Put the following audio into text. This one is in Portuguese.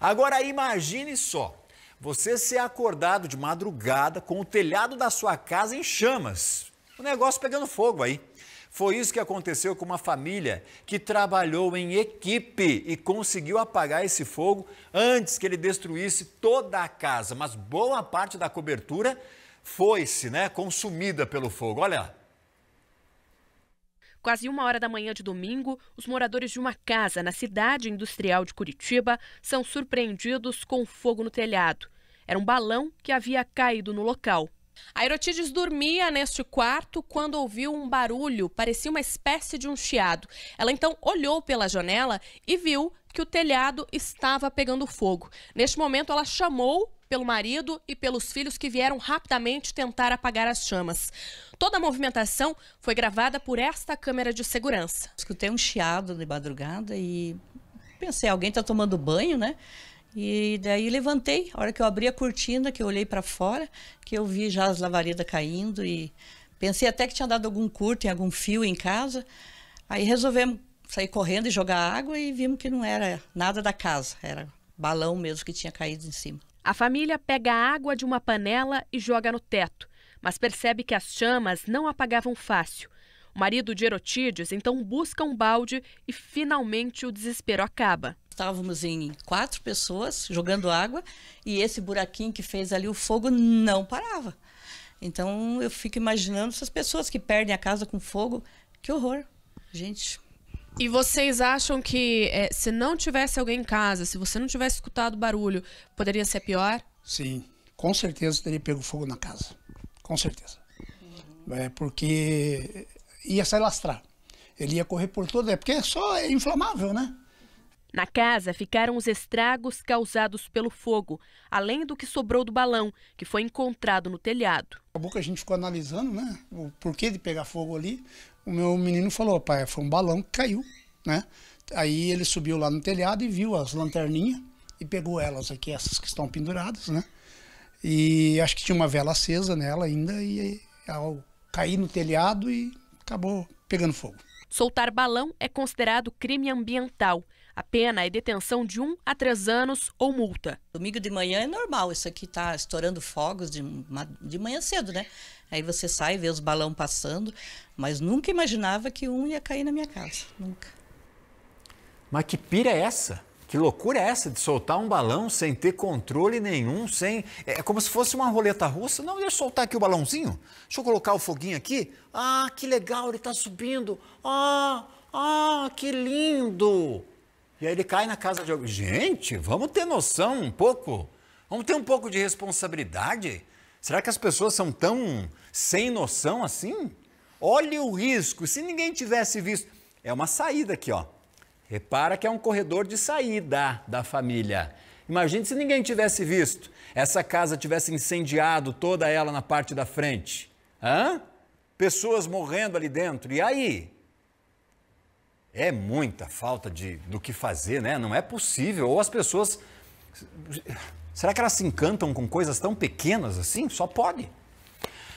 Agora imagine só, você ser acordado de madrugada com o telhado da sua casa em chamas. O negócio pegando fogo aí. Foi isso que aconteceu com uma família que trabalhou em equipe e conseguiu apagar esse fogo antes que ele destruísse toda a casa, mas boa parte da cobertura foi-se, né, consumida pelo fogo. Olha lá. Quase uma hora da manhã de domingo, os moradores de uma casa na cidade industrial de Curitiba são surpreendidos com fogo no telhado. Era um balão que havia caído no local. A Aerotides dormia neste quarto quando ouviu um barulho, parecia uma espécie de um chiado. Ela então olhou pela janela e viu que o telhado estava pegando fogo. Neste momento, ela chamou pelo marido e pelos filhos que vieram rapidamente tentar apagar as chamas. Toda a movimentação foi gravada por esta câmera de segurança. Escutei um chiado de madrugada e pensei, alguém está tomando banho, né? E daí levantei, a hora que eu abri a cortina, que eu olhei para fora, que eu vi já as lavaredas caindo e pensei até que tinha dado algum curto em algum fio em casa. Aí resolvemos sair correndo e jogar água e vimos que não era nada da casa, era balão mesmo que tinha caído em cima. A família pega a água de uma panela e joga no teto, mas percebe que as chamas não apagavam fácil. O marido de Herotídeos então busca um balde e finalmente o desespero acaba. Estávamos em quatro pessoas jogando água e esse buraquinho que fez ali o fogo não parava. Então eu fico imaginando essas pessoas que perdem a casa com fogo, que horror. Gente, e vocês acham que é, se não tivesse alguém em casa, se você não tivesse escutado o barulho, poderia ser pior? Sim, com certeza teria pego fogo na casa. Com certeza. Uhum. É porque ia se alastrar. Ele ia correr por toda. É porque só é inflamável, né? Na casa ficaram os estragos causados pelo fogo, além do que sobrou do balão, que foi encontrado no telhado. Acabou que a gente ficou analisando, né? O porquê de pegar fogo ali. O meu menino falou, pai, foi um balão que caiu, né? Aí ele subiu lá no telhado e viu as lanterninhas e pegou elas aqui, essas que estão penduradas, né? E acho que tinha uma vela acesa nela ainda e ao cair no telhado e acabou pegando fogo. Soltar balão é considerado crime ambiental. A pena é detenção de um a três anos ou multa. Domingo de manhã é normal, isso aqui está estourando fogos de, de manhã cedo, né? Aí você sai, vê os balão passando, mas nunca imaginava que um ia cair na minha casa, nunca. Mas que pira é essa? Que loucura é essa de soltar um balão sem ter controle nenhum, sem. É, é como se fosse uma roleta russa. Não, deixa eu soltar aqui o balãozinho. Deixa eu colocar o foguinho aqui. Ah, que legal, ele está subindo. Ah, ah, que lindo! E aí ele cai na casa de alguém. Gente, vamos ter noção um pouco. Vamos ter um pouco de responsabilidade. Será que as pessoas são tão sem noção assim? Olha o risco. Se ninguém tivesse visto. É uma saída aqui, ó. Repara que é um corredor de saída da família. Imagine se ninguém tivesse visto. Essa casa tivesse incendiado toda ela na parte da frente. Hã? Pessoas morrendo ali dentro. E aí? É muita falta de, do que fazer, né? Não é possível. Ou as pessoas. Será que elas se encantam com coisas tão pequenas assim? Só pode.